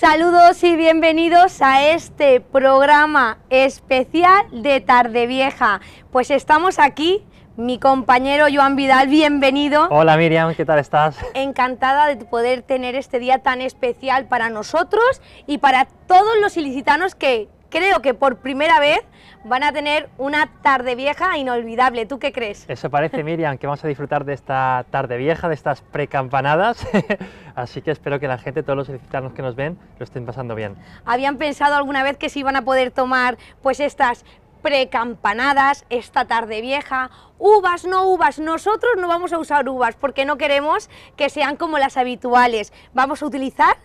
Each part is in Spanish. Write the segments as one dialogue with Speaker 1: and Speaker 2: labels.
Speaker 1: Saludos y bienvenidos a este programa especial de Tarde Vieja. Pues estamos aquí, mi compañero Joan Vidal, bienvenido. Hola
Speaker 2: Miriam, ¿qué tal estás?
Speaker 1: Encantada de poder tener este día tan especial para nosotros y para todos los ilicitanos que creo que por primera vez van a tener una tarde vieja inolvidable. ¿Tú qué crees?
Speaker 2: Eso parece, Miriam, que vamos a disfrutar de esta tarde vieja, de estas precampanadas. Así que espero que la gente, todos los solicitarnos que nos ven, lo estén pasando bien.
Speaker 1: ¿Habían pensado alguna vez que se iban a poder tomar pues estas precampanadas, esta tarde vieja, uvas, no uvas, nosotros no vamos a usar uvas porque no queremos que sean como las habituales, vamos a utilizar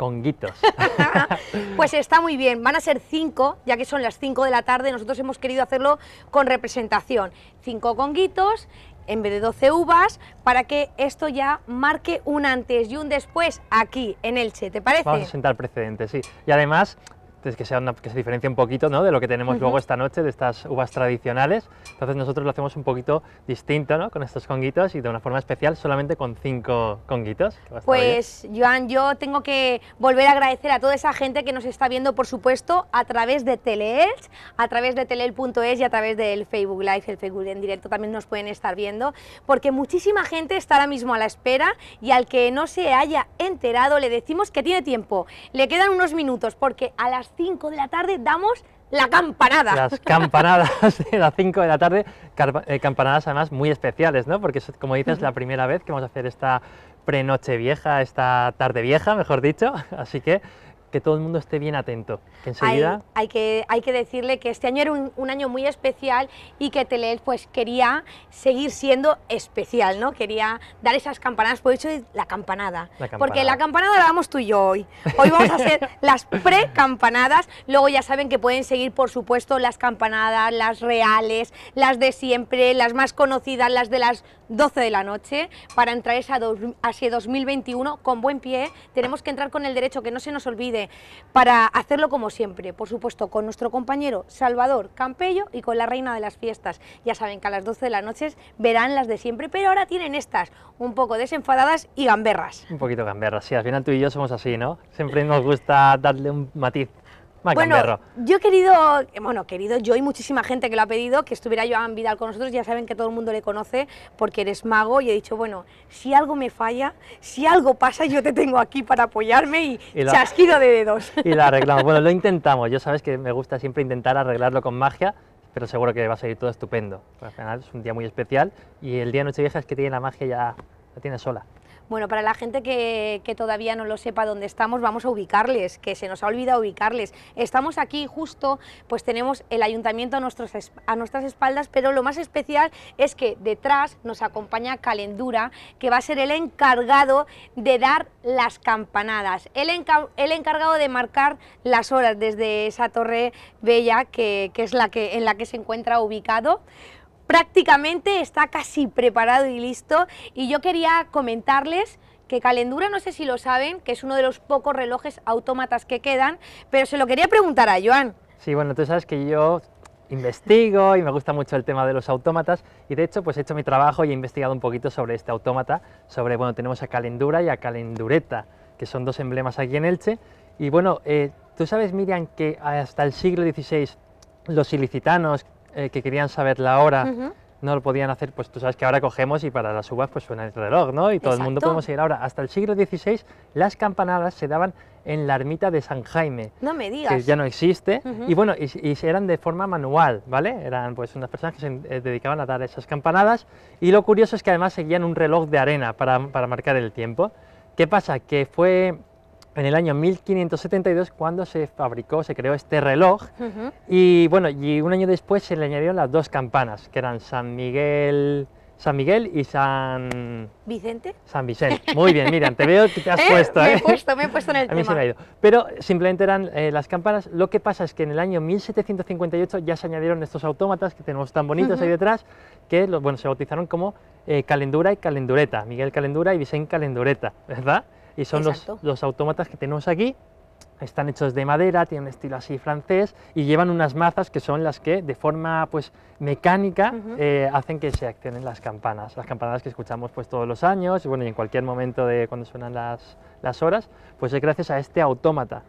Speaker 1: Conguitos. pues está muy bien, van a ser cinco, ya que son las cinco de la tarde, nosotros hemos querido hacerlo con representación. Cinco conguitos en vez de 12 uvas, para que esto ya marque un antes y un después aquí, en Elche, ¿te parece? Vamos a
Speaker 2: sentar precedentes, sí. Y además, que, sea una, que se diferencie un poquito ¿no? de lo que tenemos luego esta noche, de estas uvas tradicionales. Entonces nosotros lo hacemos un poquito distinto ¿no? con estos conguitos y de una forma especial solamente con cinco conguitos. Pues
Speaker 1: Joan, yo tengo que volver a agradecer a toda esa gente que nos está viendo, por supuesto, a través de Teleelch, a través de teleel.es y a través del Facebook Live, el Facebook en directo también nos pueden estar viendo, porque muchísima gente está ahora mismo a la espera y al que no se haya enterado le decimos que tiene tiempo, le quedan unos minutos porque a las 5 de la tarde damos la campanada. Las
Speaker 2: campanadas de las 5 de la tarde, eh, campanadas además muy especiales, ¿no? Porque es, como dices, la primera vez que vamos a hacer esta pre-noche vieja, esta tarde vieja, mejor dicho. Así que que todo el mundo esté bien atento. enseguida...
Speaker 1: hay, que, hay que decirle que este año era un, año muy especial y que Telel pues, quería seguir siendo especial, ¿no? Quería dar esas campanadas, por eso la campanada. Porque la campanada la damos tú y yo hoy. Hoy vamos a hacer las pre-campanadas, luego ya saben que pueden seguir, por supuesto, las campanadas, las reales, las de siempre, las más conocidas, las de las 12 de la noche, para entrar hacia 2021 con buen pie. Tenemos que entrar con el derecho, que no se nos olvide para hacerlo como siempre, por supuesto, con nuestro compañero Salvador Campello y con la reina de las fiestas. Ya saben que a las 12 de la noche verán las de siempre, pero ahora tienen estas, un poco desenfadadas y gamberras.
Speaker 2: Un poquito gamberras, sí, al final tú y yo somos así, ¿no? Siempre nos gusta darle un matiz bueno,
Speaker 1: yo he querido, bueno, querido yo y muchísima gente que lo ha pedido, que estuviera yo, Joan Vidal con nosotros, ya saben que todo el mundo le conoce porque eres mago y he dicho, bueno, si algo me falla, si algo pasa, yo te tengo aquí para apoyarme y, y chasquido de dedos. Y la
Speaker 2: arreglamos, bueno, lo intentamos, yo sabes que me gusta siempre intentar arreglarlo con magia, pero seguro que va a salir todo estupendo, al final es un día muy especial y el día de Nochevieja es que tiene la magia ya, la tiene sola.
Speaker 1: Bueno, para la gente que, todavía no lo sepa dónde estamos, vamos a ubicarles, que se nos ha olvidado ubicarles. Estamos aquí justo, pues tenemos el ayuntamiento a, nuestras espaldas, pero lo más especial es que detrás nos acompaña Calendura, que va a ser el encargado de dar las campanadas, el, encargado de marcar las horas desde esa torre bella que, es la que, en la que se encuentra ubicado prácticamente está casi preparado y listo y yo quería comentarles que Calendura, no sé si lo saben, que es uno de los pocos relojes autómatas que quedan, pero se lo quería preguntar a Joan.
Speaker 2: Sí, bueno, tú sabes que yo investigo y me gusta mucho el tema de los autómatas y de hecho pues he hecho mi trabajo y he investigado un poquito sobre este autómata, sobre, bueno, tenemos a Calendura y a Calendureta, que son dos emblemas aquí en Elche y bueno, eh, tú sabes Miriam que hasta el siglo XVI los ilicitanos eh, que querían saber la hora no lo podían hacer, pues tú sabes que ahora cogemos y para las uvas pues suena el reloj, ¿no? Y todo el mundo podemos seguir ahora. Hasta el siglo XVI las campanadas se daban en la ermita de San Jaime.
Speaker 1: No me digas. Que ya
Speaker 2: no existe. Y bueno, y, y, eran de forma manual, ¿vale? Eran pues unas personas que se eh, dedicaban a dar esas campanadas. Y lo curioso es que además seguían un reloj de arena para, para marcar el tiempo. ¿Qué pasa? Que fue en el año 1572 cuando se fabricó, se creó este reloj y bueno, y un año después se le añadieron las dos campanas, que eran San Miguel, San Miguel y San... ¿Vicente? San Vicente. Muy bien, Miriam, te veo que te has eh, puesto. Me he ¿eh? puesto,
Speaker 1: me he puesto en el tema.
Speaker 2: Pero simplemente eran eh, las campanas. Lo que pasa es que en el año 1758 ya se añadieron estos autómatas que tenemos tan bonitos ahí detrás, que bueno, se bautizaron como Calendura y Calendureta. Miguel Calendura y Vicente Calendureta, ¿verdad? Y son los, los autómatas que tenemos aquí, están hechos de madera, tienen un estilo así francés y llevan unas mazas que son las que de forma pues mecánica eh, hacen que se accionen las campanas, las campanas que escuchamos pues todos los años y bueno en cualquier momento de cuando suenan las, horas, pues es gracias a este autómata.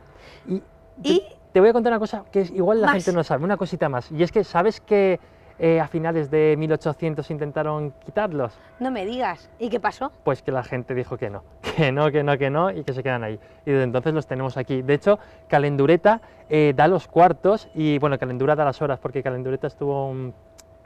Speaker 2: Y, Te, voy a contar una cosa que igual la gente no sabe, una cosita más, y es que sabes que eh, a finales de 1800 intentaron quitarlos.
Speaker 1: No me digas, ¿y qué pasó?
Speaker 2: Pues que la gente dijo que no, que no, que no, que no, y que se quedan ahí. Y desde entonces los tenemos aquí. De hecho, Calendureta eh, da los cuartos y, bueno, Calendura da las horas, porque Calendureta estuvo un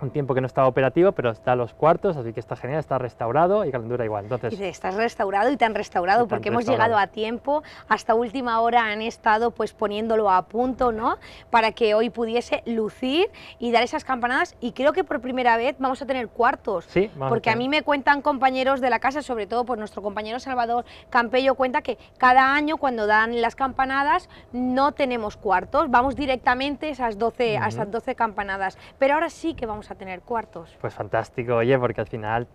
Speaker 2: un tiempo que no estaba operativo, pero está a los cuartos, así que está genial, está restaurado y calentura igual. Entonces,
Speaker 1: estás restaurado y te han restaurado porque hemos llegado a tiempo, hasta última hora han estado pues poniéndolo a punto, ¿no? Para que hoy pudiese lucir y dar esas campanadas y creo que por primera vez vamos a tener cuartos. porque a, mí me cuentan compañeros de la casa, sobre todo pues nuestro compañero Salvador Campello cuenta que cada año cuando dan las campanadas no tenemos cuartos, vamos directamente esas 12 a esas 12 campanadas, pero ahora sí que vamos a tener cuartos.
Speaker 2: Pues fantástico, oye, porque al final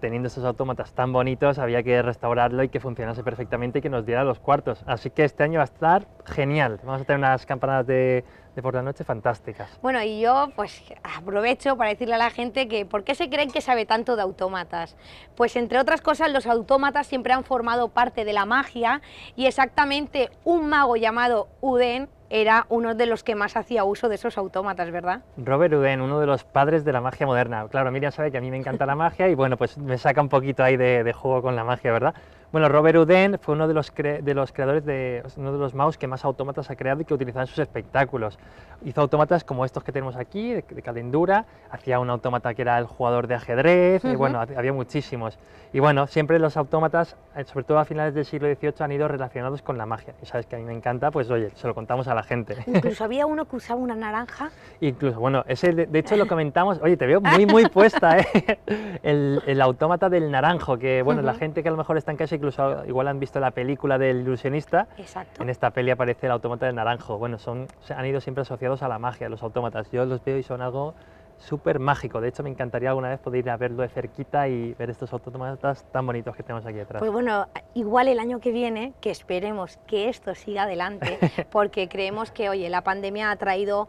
Speaker 2: teniendo esos autómatas tan bonitos, había que restaurarlo y que funcionase perfectamente y que nos diera los cuartos. Así que este año va a estar genial. Vamos a tener unas campanadas de, de, por la noche fantásticas.
Speaker 1: Bueno, y yo pues aprovecho para decirle a la gente que ¿por qué se creen que sabe tanto de autómatas? Pues entre otras cosas, los autómatas siempre han formado parte de la magia y exactamente un mago llamado Uden era uno de los que más hacía uso de esos autómatas, ¿verdad?
Speaker 2: Robert Houdin, uno de los padres de la magia moderna. Claro, Miriam sabe que a mí me encanta la magia y bueno, pues me saca un poquito ahí de juego con la magia, ¿verdad? Bueno, Robert Uden fue uno de los, de los creadores de uno de los mouse que más autómatas ha creado y que utilizaba en sus espectáculos. Hizo autómatas como estos que tenemos aquí, de, calendura, hacía un autómata que era el jugador de ajedrez, y bueno, había muchísimos. Y bueno, siempre los autómatas, eh, sobre todo a finales del siglo XVIII, han ido relacionados con la magia. Y sabes que a mí me encanta, pues oye, se lo contamos a la gente. Incluso
Speaker 1: había uno que usaba una naranja.
Speaker 2: Incluso, bueno, ese de, hecho lo comentamos, oye, te veo muy, muy puesta, ¿eh? El, el autómata del naranjo, que bueno, la gente que a lo mejor está en casa incluso igual han visto la película del ilusionista. Exacto. En esta peli aparece el autómata de naranjo. Bueno, son, han ido siempre asociados a la magia, los autómatas. Yo los veo y son algo súper mágico. De hecho, me encantaría alguna vez poder ir a verlo de cerquita y ver estos autómatas tan bonitos que tenemos aquí atrás. Pues
Speaker 1: bueno, igual el año que viene, que esperemos que esto siga adelante, porque creemos que, oye, la pandemia ha traído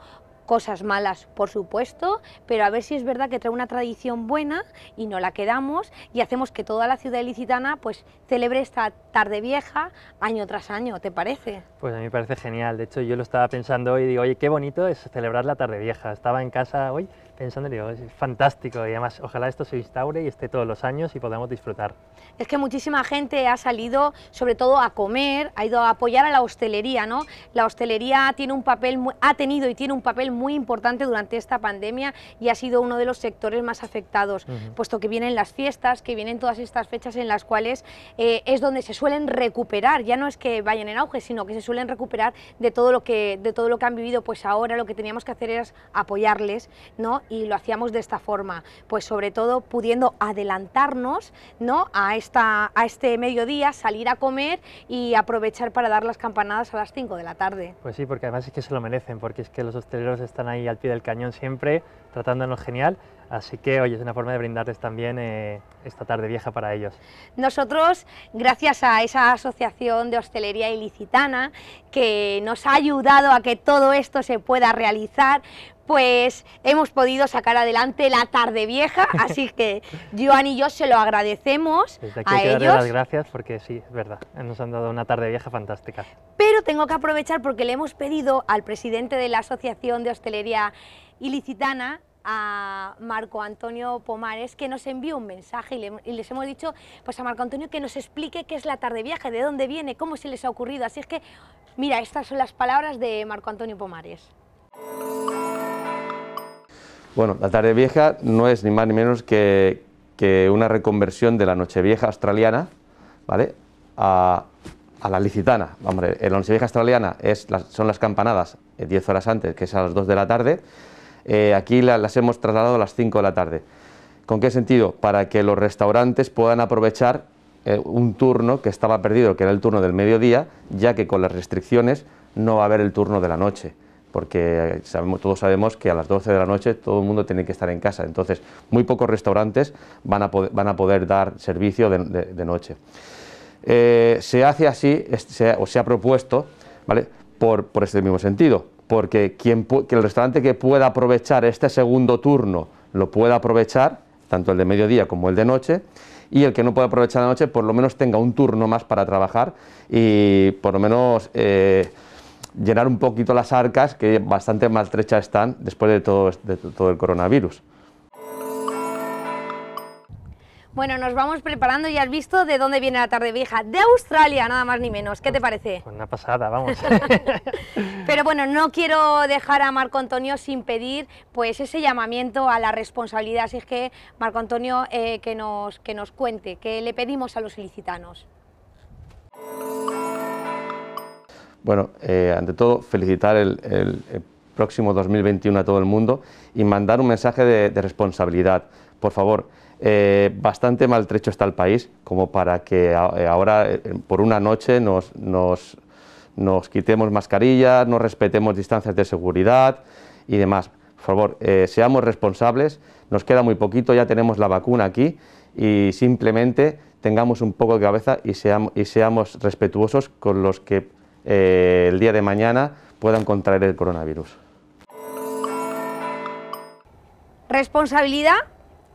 Speaker 1: cosas malas, por supuesto, pero a ver si es verdad que trae una tradición buena y no la quedamos y hacemos que toda la ciudad ilicitana pues celebre esta tarde vieja año tras año, ¿te parece?
Speaker 2: Pues a mí me parece genial, de hecho yo lo estaba pensando hoy y digo, oye, qué bonito es celebrar la tarde vieja, estaba en casa hoy en es fantástico y además ojalá esto se instaure y esté todos los años y podamos disfrutar.
Speaker 1: Es que muchísima gente ha salido sobre todo a comer, ha ido a apoyar a la hostelería, ¿no? La hostelería tiene un papel, ha tenido y tiene un papel muy importante durante esta pandemia y ha sido uno de los sectores más afectados, puesto que vienen las fiestas, que vienen todas estas fechas en las cuales eh, es donde se suelen recuperar, ya no es que vayan en auge, sino que se suelen recuperar de todo lo que, de todo lo que han vivido, pues ahora lo que teníamos que hacer era apoyarles, ¿no? y lo hacíamos de esta forma, pues sobre todo pudiendo adelantarnos ¿no? a, esta, a este mediodía, salir a comer y aprovechar para dar las campanadas a las 5 de la tarde.
Speaker 2: Pues sí, porque además es que se lo merecen, porque es que los hosteleros están ahí al pie del cañón siempre, tratándonos genial Así que, hoy es una forma de brindarles también eh, esta tarde vieja para ellos.
Speaker 1: Nosotros, gracias a esa asociación de hostelería ilicitana que nos ha ayudado a que todo esto se pueda realizar, pues hemos podido sacar adelante la tarde vieja, así que Joan y yo se lo agradecemos Desde aquí hay las
Speaker 2: gracias porque sí, es verdad, nos han dado una tarde vieja fantástica.
Speaker 1: Pero tengo que aprovechar porque le hemos pedido al presidente de la Asociación de Hostelería Ilicitana, a Marco Antonio Pomares que nos envió un mensaje y, les hemos dicho pues a Marco Antonio que nos explique qué es la tarde vieja de dónde viene, cómo se les ha ocurrido. Así es que, mira, estas son las palabras de Marco Antonio Pomares.
Speaker 3: Bueno, la tarde vieja no es ni más ni menos que, una reconversión de la Nochevieja australiana, ¿vale? A, la licitana. la la Nochevieja australiana es, son las campanadas 10 eh, horas antes, que es a las 2 de la tarde, eh, aquí las hemos trasladado a las 5 de la tarde. ¿Con qué sentido? Para que los restaurantes puedan aprovechar eh, un turno que estaba perdido, que era el turno del mediodía, ya que con las restricciones no va a haber el turno de la noche porque eh, todos sabemos que a las 12 de la noche todo el mundo tiene que estar en casa, entonces muy pocos restaurantes van a, poder, dar servicio de, noche. se hace así, o se ha propuesto, ¿vale? por, por este mismo sentido, porque quien, el restaurante que pueda aprovechar este segundo turno lo pueda aprovechar, tanto el de mediodía como el de noche, y el que no pueda aprovechar la noche por lo menos tenga un turno más para trabajar y por lo menos eh, llenar un poquito las arcas que bastante maltrechas están después de todo este, el coronavirus.
Speaker 1: Bueno, nos vamos preparando, y has visto de dónde viene la tarde vieja, de Australia, nada más ni menos. ¿Qué te parece? Pues
Speaker 2: una pasada, vamos.
Speaker 1: Pero bueno, no quiero dejar a Marco Antonio sin pedir pues ese llamamiento a la responsabilidad, así es que Marco Antonio eh, que, nos, que nos cuente, que le pedimos a los felicitanos?
Speaker 3: Bueno, eh, ante todo, felicitar el, próximo 2021 a todo el mundo y mandar un mensaje de responsabilidad. Por favor, eh, bastante maltrecho está el país como para que eh, ahora eh, por una noche nos, quitemos mascarillas, no respetemos distancias de seguridad y demás. Por favor, seamos responsables, nos queda muy poquito, ya tenemos la vacuna aquí y simplemente tengamos un poco de cabeza y, seamos, y seamos respetuosos con los que el día de mañana puedan contraer el coronavirus.
Speaker 1: ¿Responsabilidad?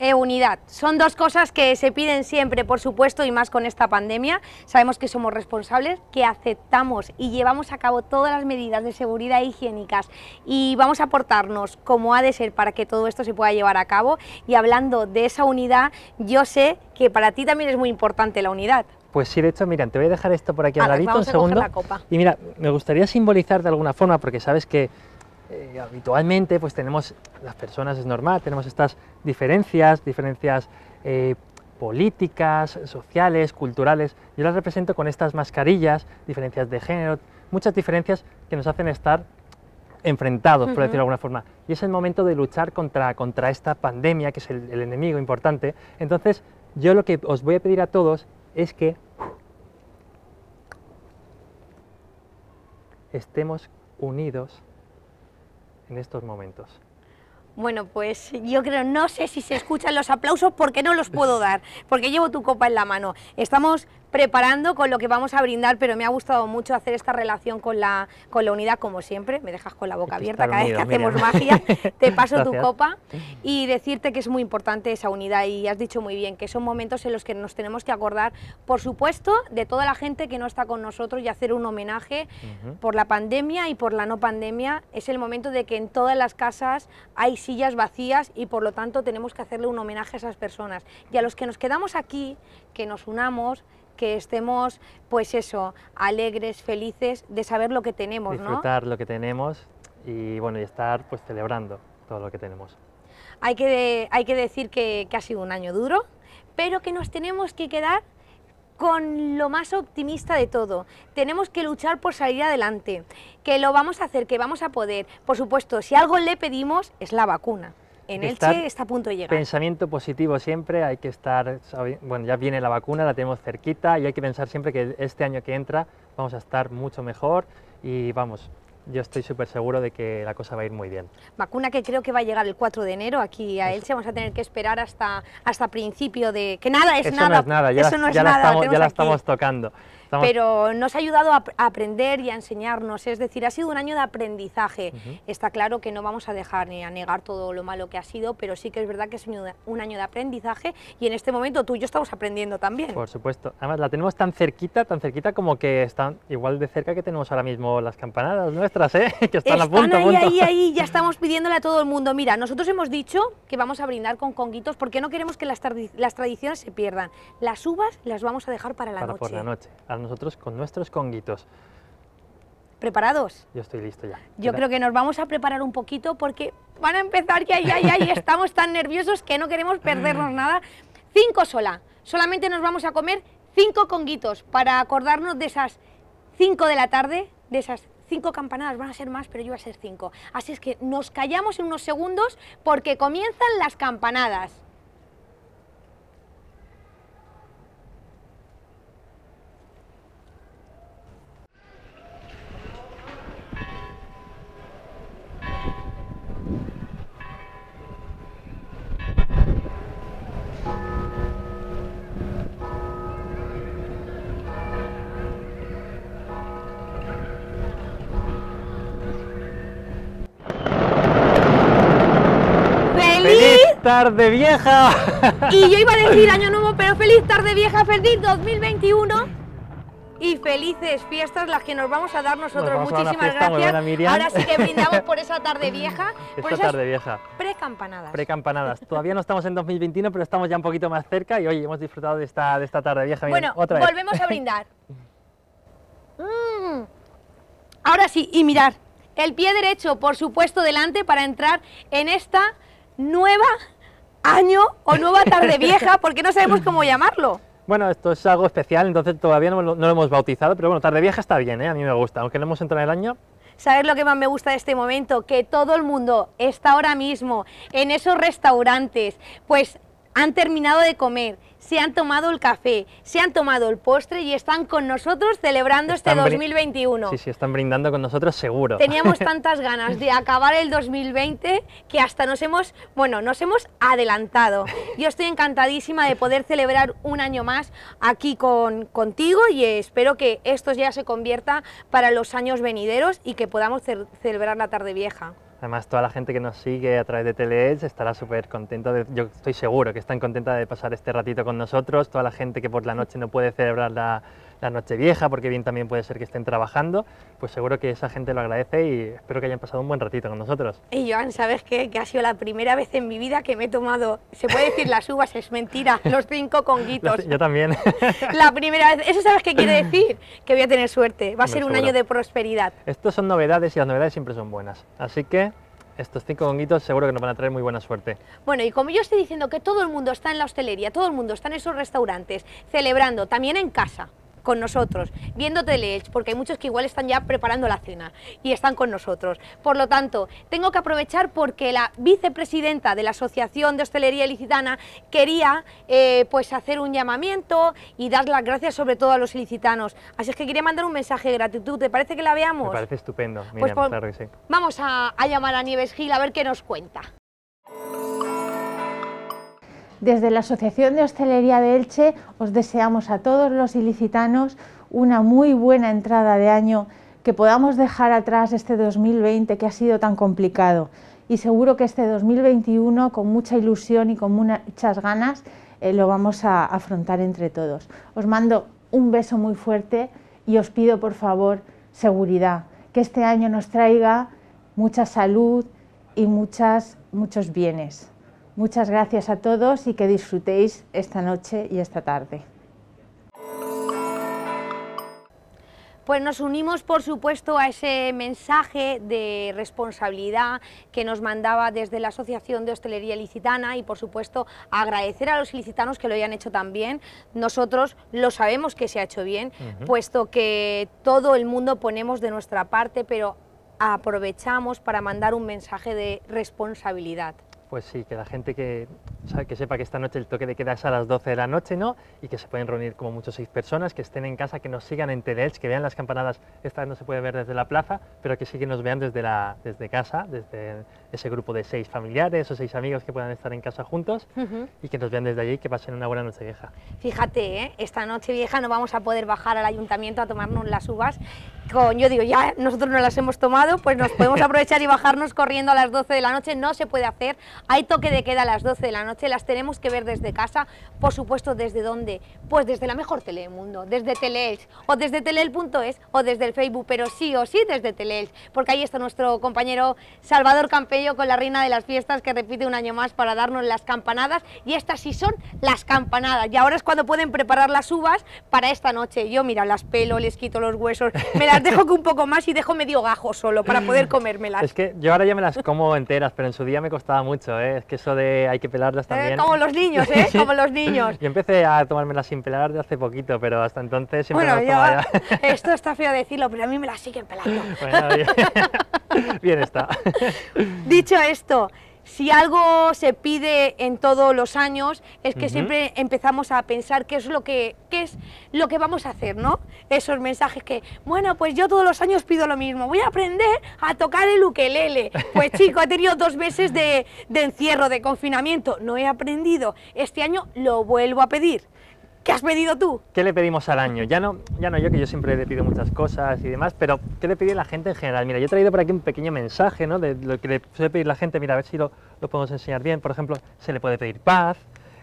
Speaker 1: Eh, unidad. Son dos cosas que se piden siempre, por supuesto, y más con esta pandemia. Sabemos que somos responsables, que aceptamos y llevamos a cabo todas las medidas de seguridad higiénicas y vamos a portarnos como ha de ser para que todo esto se pueda llevar a cabo. Y hablando de esa unidad, yo sé que para ti también es muy importante la unidad.
Speaker 2: Pues sí, de hecho, mira, te voy a dejar esto por aquí al ladito un segundo. Y mira, me gustaría simbolizar de alguna forma, porque sabes que eh, habitualmente pues tenemos, las personas es normal, tenemos estas diferencias, diferencias eh, políticas, sociales, culturales. Yo las represento con estas mascarillas, diferencias de género, muchas diferencias que nos hacen estar enfrentados, por decirlo de alguna forma. Y es el momento de luchar contra, contra esta pandemia, que es el enemigo importante. Entonces, yo lo que os voy a pedir a todos es que estemos unidos en estos momentos?
Speaker 1: Bueno, pues yo creo, no sé si se escuchan los aplausos porque no los puedo dar, porque llevo tu copa en la mano. Estamos preparando con lo que vamos a brindar, pero me ha gustado mucho hacer esta relación con la, con la unidad, como siempre, me dejas con la boca abierta cada vez que hacemos magia, te paso tu copa y decirte que es muy importante esa unidad y has dicho muy bien que son momentos en los que nos tenemos que acordar, por supuesto, de toda la gente que no está con nosotros y hacer un homenaje por la pandemia y por la no pandemia. Es el momento de que en todas las casas hay sillas vacías y por lo tanto tenemos que hacerle un homenaje a esas personas y a los que nos quedamos aquí, que nos unamos, que estemos, pues eso, alegres, felices de saber lo que tenemos, Disfrutar
Speaker 2: lo que tenemos y bueno, y estar pues celebrando todo lo que tenemos.
Speaker 1: Hay que, hay que decir que ha sido un año duro, pero que nos tenemos que quedar con lo más optimista de todo. Tenemos que luchar por salir adelante, que lo vamos a hacer, que vamos a poder. Por supuesto, si algo le pedimos es la vacuna en Elche está a punto de llegar.
Speaker 2: Pensamiento positivo siempre, hay que estar, bueno, ya viene la vacuna, la tenemos cerquita y hay que pensar siempre que este año que entra vamos a estar mucho mejor y vamos, yo estoy súper seguro de que la cosa va a ir muy bien.
Speaker 1: Vacuna que creo que va a llegar el 4 de enero aquí a Elche, vamos a tener que esperar hasta, hasta principio de... que nada es nada. Eso no es nada, ya la estamos tocando pero nos ha ayudado a, aprender y a enseñarnos, es decir, ha sido un año de aprendizaje. Está claro que no vamos a dejar ni a negar todo lo malo que ha sido, pero sí que es verdad que es un año de aprendizaje y en este momento tú y yo estamos aprendiendo también.
Speaker 2: Por supuesto, además la tenemos tan cerquita, tan cerquita como que están igual de cerca que tenemos ahora mismo las campanadas nuestras, ¿eh? que están, a punto. Ahí, ahí, ahí,
Speaker 1: ya estamos pidiéndole a todo el mundo, mira, nosotros hemos dicho que vamos a brindar con conguitos porque no queremos que las, tradiciones se pierdan. Las uvas las vamos a dejar para la Por la
Speaker 2: noche nosotros con nuestros conguitos.
Speaker 1: ¿Preparados?
Speaker 2: Yo estoy listo ya. Yo creo que
Speaker 1: nos vamos a preparar un poquito porque van a empezar que ya, estamos tan nerviosos que no queremos perdernos mm. nada. Cinco sola. Solamente nos vamos a comer cinco conguitos para acordarnos de esas cinco de la tarde, de esas cinco campanadas, van a ser más, pero yo voy a ser cinco. Así es que nos callamos en unos segundos porque comienzan las campanadas.
Speaker 2: tarde vieja.
Speaker 1: Y yo iba a decir año nuevo, pero feliz tarde vieja, feliz 2021 y felices fiestas las que nos vamos a dar nosotros. Muchísimas gracias. Ahora sí que brindamos por esa tarde vieja. Esta tarde vieja. Precampanadas.
Speaker 2: Precampanadas. Todavía no estamos en 2021, pero estamos ya un poquito más cerca y hoy hemos disfrutado de esta, de esta tarde vieja. bueno, otra vez. volvemos a
Speaker 1: brindar. Mm. Ahora sí, y mirar. El pie derecho, por supuesto, delante para entrar en esta nueva año o nueva tarde vieja, porque no sabemos cómo llamarlo.
Speaker 2: Bueno, esto es algo especial, entonces todavía no lo, hemos bautizado, pero bueno, tarde vieja está bien, ¿eh? a mí me gusta, aunque no hemos entrado en el año,
Speaker 1: ¿Sabes lo que más me gusta de este momento? Que todo el mundo está ahora mismo en esos restaurantes, pues han terminado de comer, se han tomado el café, se han tomado el postre y están con nosotros celebrando este 2021. Sí, sí,
Speaker 2: están brindando con nosotros seguro. Teníamos tantas
Speaker 1: ganas de acabar el 2020 que hasta nos hemos, bueno, nos hemos adelantado. Yo estoy encantadísima de poder celebrar un año más aquí con, contigo y espero que esto ya se convierta para los años venideros y que podamos celebrar la tarde vieja.
Speaker 2: Además, toda la gente que nos sigue a través de Teleelch estará súper contenta, yo estoy seguro que están contenta de pasar este ratito con nosotros, toda la gente que por la noche no puede celebrar la, la noche vieja, porque bien también puede ser que estén trabajando, pues seguro que esa gente lo agradece y espero que hayan pasado un buen ratito con nosotros.
Speaker 1: Y Joan, ¿sabes qué? Que ha sido la primera vez en mi vida que me he tomado, se puede decir las uvas, es mentira, los cinco conguitos. yo también. la primera vez, ¿eso sabes qué quiere decir? Que voy a tener suerte, va a ser un año de prosperidad.
Speaker 2: Estos son novedades y las novedades siempre son buenas, así que estos cinco conguitos seguro que nos van a traer muy buena suerte.
Speaker 1: Bueno, y como yo estoy diciendo que todo el mundo está en la hostelería, todo el mundo está en esos restaurantes, celebrando, también en casa, con nosotros, viendo Edge, porque hay muchos que igual están ya preparando la cena y están con nosotros. Por lo tanto, tengo que aprovechar porque la vicepresidenta de la Asociación de Hostelería Ilicitana quería eh, pues hacer un llamamiento y dar las gracias sobre todo a los ilicitanos. Así es que quería mandar un mensaje de gratitud. ¿Te parece que la veamos? Me parece
Speaker 2: estupendo. Pues
Speaker 1: vamos a, a llamar a Nieves Gil a ver qué nos cuenta. Desde la Asociación de Hostelería de Elche os deseamos a todos los ilicitanos una muy buena
Speaker 3: entrada de año, que podamos dejar atrás este 2020 que ha sido tan complicado y seguro que este 2021 con mucha ilusión y con muchas ganas eh, lo
Speaker 1: vamos a afrontar entre todos. Os mando un beso muy fuerte y os pido por favor seguridad, que este año nos traiga mucha salud y muchos bienes. Muchas gracias a todos y que disfrutéis
Speaker 3: esta noche y esta tarde.
Speaker 1: Pues nos unimos, por supuesto, a ese mensaje de responsabilidad que nos mandaba desde la Asociación de Hostelería Licitana y, por supuesto, agradecer a los licitanos que lo hayan hecho tan bien. Nosotros lo sabemos que se ha hecho bien, puesto que todo el mundo ponemos de nuestra parte, pero aprovechamos para mandar un mensaje de responsabilidad.
Speaker 2: Pues sí, que la gente que, sepa que esta noche el toque de queda es a las 12 de la noche, ¿no? Y que se pueden reunir como mucho seis personas, que estén en casa, que nos sigan en e que vean las campanadas, esta no se puede ver desde la plaza, pero que sí que nos vean desde, la, desde casa, desde ese grupo de seis familiares o seis amigos que puedan estar en casa juntos y que nos vean desde allí y que pasen una buena noche vieja.
Speaker 1: Fíjate, ¿eh? esta noche vieja no vamos a poder bajar al ayuntamiento a tomarnos las uvas. Con, yo digo, ya nosotros no las hemos tomado, pues nos podemos aprovechar y bajarnos corriendo a las 12 de la noche, no se puede hacer hay toque de queda a las 12 de la noche, las tenemos que ver desde casa, por supuesto, ¿desde dónde? Pues desde la mejor tele del mundo, desde Teleelch, o desde teleel.es, o desde el Facebook, pero sí o sí desde Telel, porque ahí está nuestro compañero Salvador Campello con la reina de las fiestas que repite un año más para darnos las campanadas, y estas sí son las campanadas, y ahora es cuando pueden preparar las uvas para esta noche. Yo, mira, las pelo, les quito los huesos, me las dejo que un poco más y dejo medio gajo solo para poder comérmelas. Es
Speaker 2: que yo ahora ya me las como enteras, pero en su día me costaba mucho ¿eh? es que eso de hay que pelarlas eh, también. como los niños, ¿eh? Como
Speaker 1: los niños.
Speaker 2: yo empecé a tomármelas sin pelar de hace poquito, pero hasta entonces siempre bueno, ya.
Speaker 1: Esto está feo decirlo, pero a mí me las siguen pelando.
Speaker 2: Bueno, bien. bien está.
Speaker 1: Dicho esto, si algo se pide en todos los años es que siempre empezamos a pensar qué es lo que es lo que vamos a hacer, ¿no? Esos mensajes que, bueno, pues yo todos los años pido lo mismo, voy a aprender a tocar el ukelele. Pues chico, he tenido dos meses de encierro, de confinamiento, no he aprendido. Este año lo vuelvo
Speaker 2: a pedir. ¿Qué has pedido tú? ¿Qué le pedimos al año? Ya no, ya no yo, que yo siempre le pido muchas cosas y demás, pero ¿qué le pide la gente en general? Mira, yo he traído por aquí un pequeño mensaje, ¿no? De lo que le puede pedir la gente, mira, a ver si lo, podemos enseñar bien. Por ejemplo, se le puede pedir paz,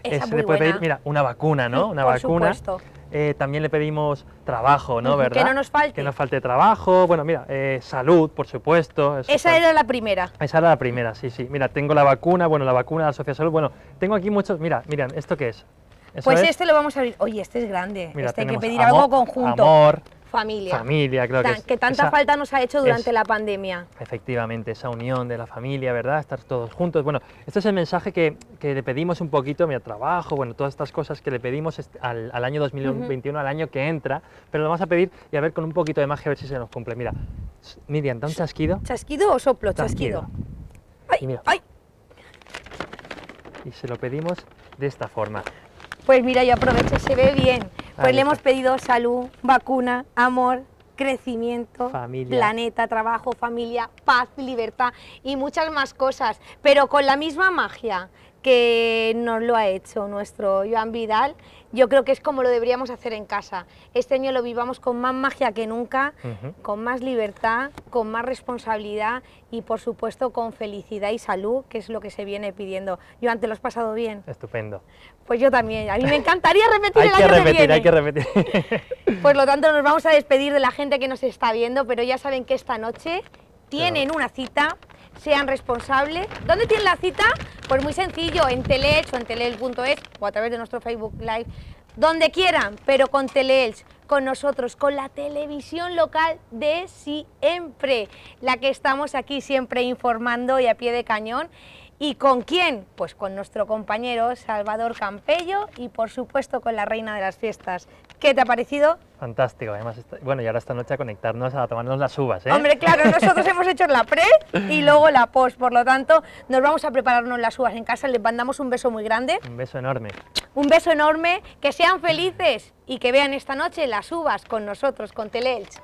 Speaker 2: eh, se le puede pedir, mira, una vacuna, ¿no? Una mm, una por Supuesto. Eh, también le pedimos trabajo, ¿no? ¿Verdad? Que no nos falte. Que nos falte trabajo, bueno, mira, eh, salud, por supuesto.
Speaker 1: Esa era la primera.
Speaker 2: Esa era la primera, sí, sí. Mira, tengo la vacuna, bueno, la vacuna de la Sociedad de Salud, bueno, tengo aquí muchos, mira, miren, ¿esto qué es? pues este
Speaker 1: lo vamos a abrir. Oye, este es grande. este hay que pedir algo conjunto. Amor, familia. Familia, claro que, tanta falta nos ha hecho durante la pandemia.
Speaker 2: Efectivamente, esa unión de la familia, ¿verdad? Estar todos juntos. Bueno, este es el mensaje que, le pedimos un poquito, mi trabajo, bueno, todas estas cosas que le pedimos este, al, año 2021, al año que entra, pero lo vamos a pedir y a ver con un poquito de magia a ver si se nos cumple. Mira, Miriam, ¿da un chasquido? ¿Chasquido o soplo? Chasquido. ay. Y se lo pedimos de esta forma.
Speaker 1: Pues mira, yo aprovecho, se ve bien. Pues le hemos pedido salud, vacuna, amor, crecimiento, familia. planeta, trabajo, familia, paz, libertad y muchas más cosas, pero con la misma magia que nos lo ha hecho nuestro Joan Vidal yo creo que es como lo deberíamos hacer en casa. Este año lo vivamos con más magia que nunca, con más libertad, con más responsabilidad y por supuesto con felicidad y salud, que es lo que se viene pidiendo. Yo antes lo has pasado bien. Estupendo. Pues yo también. A mí me encantaría repetir el año Hay que repetir, hay que
Speaker 2: repetir.
Speaker 1: Por lo tanto nos vamos a despedir de la gente que nos está viendo, pero ya saben que esta noche tienen una cita sean responsables. ¿Dónde tienen la cita? Pues muy sencillo, en Teleelch o en teleelch.es o a través de nuestro Facebook Live, donde quieran, pero con Teleelch, con nosotros, con la televisión local de siempre, la que estamos aquí siempre informando y a pie de cañón. ¿Y con quién? Pues con nuestro compañero Salvador Campello y por supuesto con la reina de las fiestas, ¿Qué te ha parecido?
Speaker 2: Fantástico, además, bueno, y ahora esta noche a conectarnos a tomarnos las uvas, ¿eh? Hombre,
Speaker 1: claro, nosotros hemos hecho la pre y luego la post, por lo tanto, nos vamos a prepararnos las uvas en casa, les mandamos un beso muy grande.
Speaker 2: Un beso enorme.
Speaker 1: Un beso enorme, que sean felices y que vean esta noche las uvas con nosotros, con Teleelch.